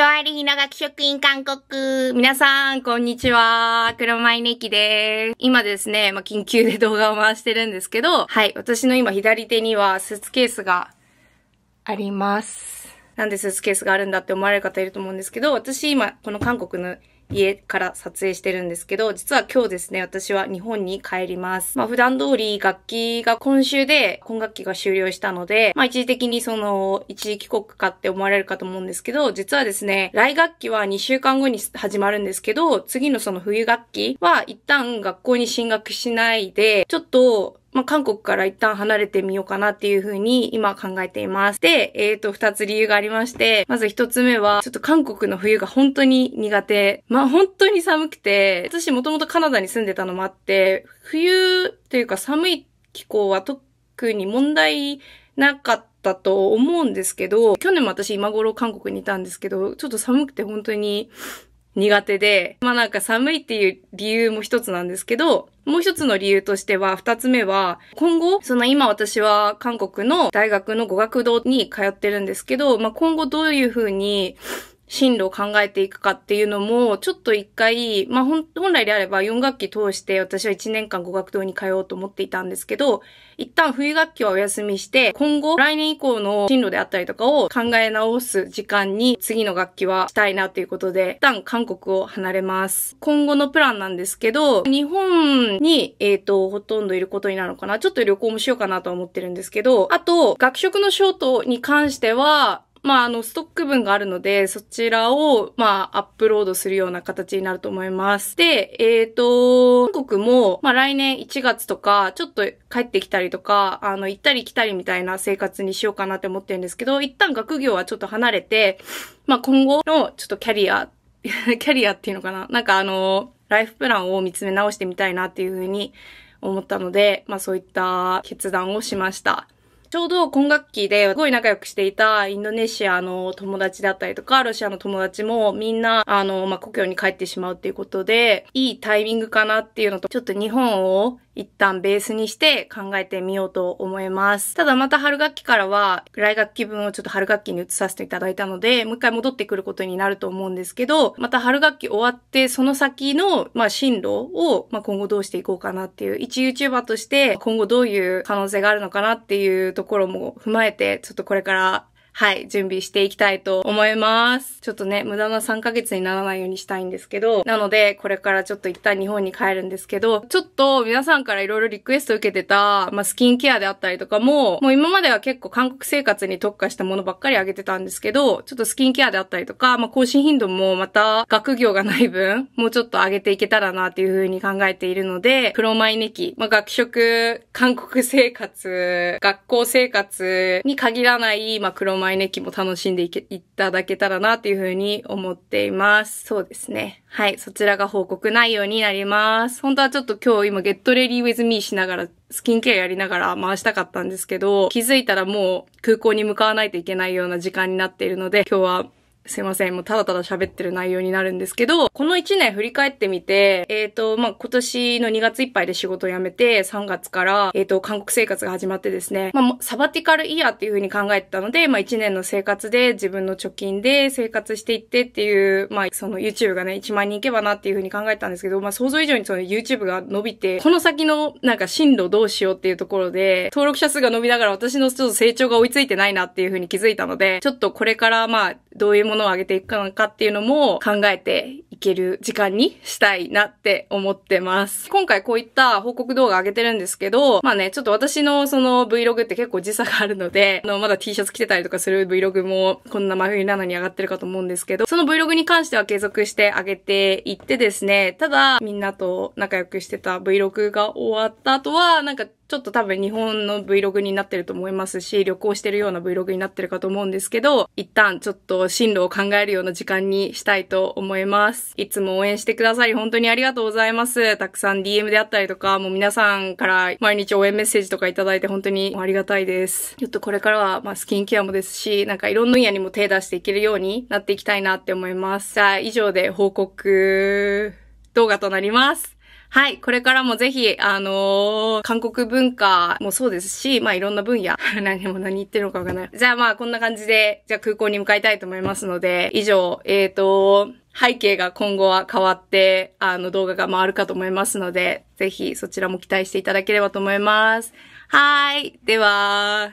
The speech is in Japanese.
とありひなが職員韓国。皆さん、こんにちは。黒舞ねきです。今ですね、まあ、緊急で動画を回してるんですけど、はい、私の今左手にはスーツケースがあります。なんでスーツケースがあるんだって思われる方いると思うんですけど、私今、この韓国の家から撮影してるんですけど、実は今日ですね、私は日本に帰ります。まあ普段通り楽器が今週で、今学期が終了したので、まあ一時的にその、一時帰国かって思われるかと思うんですけど、実はですね、来学期は2週間後に始まるんですけど、次のその冬学期は一旦学校に進学しないで、ちょっとまあ、韓国から一旦離れてみようかなっていうふうに今考えています。で、えっ、ー、と、二つ理由がありまして、まず一つ目は、ちょっと韓国の冬が本当に苦手。まあ、本当に寒くて、私もともとカナダに住んでたのもあって、冬というか寒い気候は特に問題なかった。だと思うんですけど、去年も私今頃韓国にいたんですけど、ちょっと寒くて本当に苦手で、まあなんか寒いっていう理由も一つなんですけど、もう一つの理由としては、二つ目は、今後、その今私は韓国の大学の語学堂に通ってるんですけど、まあ今後どういうふうに進路を考えていくかっていうのも、ちょっと一回、まあ、本来であれば4学期通して私は1年間語学堂に通おうと思っていたんですけど、一旦冬学期はお休みして、今後来年以降の進路であったりとかを考え直す時間に次の学期はしたいなということで、一旦韓国を離れます。今後のプランなんですけど、日本に、えっ、ー、と、ほとんどいることになるのかな。ちょっと旅行もしようかなとは思ってるんですけど、あと、学食のショートに関しては、まあ、あの、ストック分があるので、そちらを、まあ、アップロードするような形になると思います。で、えー、と、韓国も、まあ、来年1月とか、ちょっと帰ってきたりとか、あの、行ったり来たりみたいな生活にしようかなって思ってるんですけど、一旦学業はちょっと離れて、まあ、今後のちょっとキャリア、キャリアっていうのかななんかあの、ライフプランを見つめ直してみたいなっていうふうに思ったので、まあ、そういった決断をしました。ちょうど今学期ですごい仲良くしていたインドネシアの友達だったりとか、ロシアの友達もみんな、あの、まあ、故郷に帰ってしまうっていうことで、いいタイミングかなっていうのと、ちょっと日本を一旦ベースにして考えてみようと思います。ただまた春学期からは来学期分をちょっと春学期に移させていただいたので、もう一回戻ってくることになると思うんですけど、また春学期終わってその先の、まあ、進路を、まあ、今後どうしていこうかなっていう、一 YouTuber として今後どういう可能性があるのかなっていうところも踏まえて、ちょっとこれからはい、準備していきたいと思います。ちょっとね、無駄な3ヶ月にならないようにしたいんですけど、なので、これからちょっと一旦日本に帰るんですけど、ちょっと皆さんから色々リクエスト受けてた、まあ、スキンケアであったりとかも、もう今までは結構韓国生活に特化したものばっかりあげてたんですけど、ちょっとスキンケアであったりとか、まあ、更新頻度もまた学業がない分、もうちょっと上げていけたらなっていう風に考えているので、黒米ネキ、まあ、学食、韓国生活、学校生活に限らない、まあ、黒マイネキも楽しんでいけいただけたらなっていうふうに思っています。そうですね。はい。そちらが報告内容になります。本当はちょっと今日今ゲットレディ w i t ズミーしながらスキンケアやりながら回したかったんですけど、気づいたらもう空港に向かわないといけないような時間になっているので、今日はすいません。もうただただ喋ってる内容になるんですけど、この1年振り返ってみて、えっ、ー、と、まあ、今年の2月いっぱいで仕事を辞めて、3月から、えっ、ー、と、韓国生活が始まってですね、まあ、サバティカルイヤーっていう風に考えてたので、まあ、1年の生活で自分の貯金で生活していってっていう、まあ、その YouTube がね、1万人いけばなっていう風に考えたんですけど、まあ、想像以上にその YouTube が伸びて、この先のなんか進路どうしようっていうところで、登録者数が伸びながら私のちょっと成長が追いついてないなっていう風に気づいたので、ちょっとこれからまあ、どういうものを上げていくのかっていうのも考えていける時間にしたいなって思ってます。今回こういった報告動画上げてるんですけど、まあね、ちょっと私のその Vlog って結構時差があるので、あの、まだ T シャツ着てたりとかする Vlog もこんな真冬なのに上がってるかと思うんですけど、その Vlog に関しては継続してあげていってですね、ただみんなと仲良くしてた Vlog が終わった後は、なんかちょっと多分日本の Vlog になってると思いますし、旅行してるような Vlog になってるかと思うんですけど、一旦ちょっと進路を考えるような時間にしたいと思います。いつも応援してくださり本当にありがとうございます。たくさん DM であったりとか、もう皆さんから毎日応援メッセージとかいただいて本当にありがたいです。ちょっとこれからは、まあ、スキンケアもですし、なんかいろんな分野にも手出していけるようになっていきたいなって思います。じゃあ以上で報告動画となります。はい、これからもぜひ、あのー、韓国文化もそうですし、まあいろんな分野、何も何言ってるのかわかんない。じゃあまあこんな感じで、じゃあ空港に向かいたいと思いますので、以上、えー、と、背景が今後は変わって、あの動画が回るかと思いますので、ぜひそちらも期待していただければと思います。はい。では、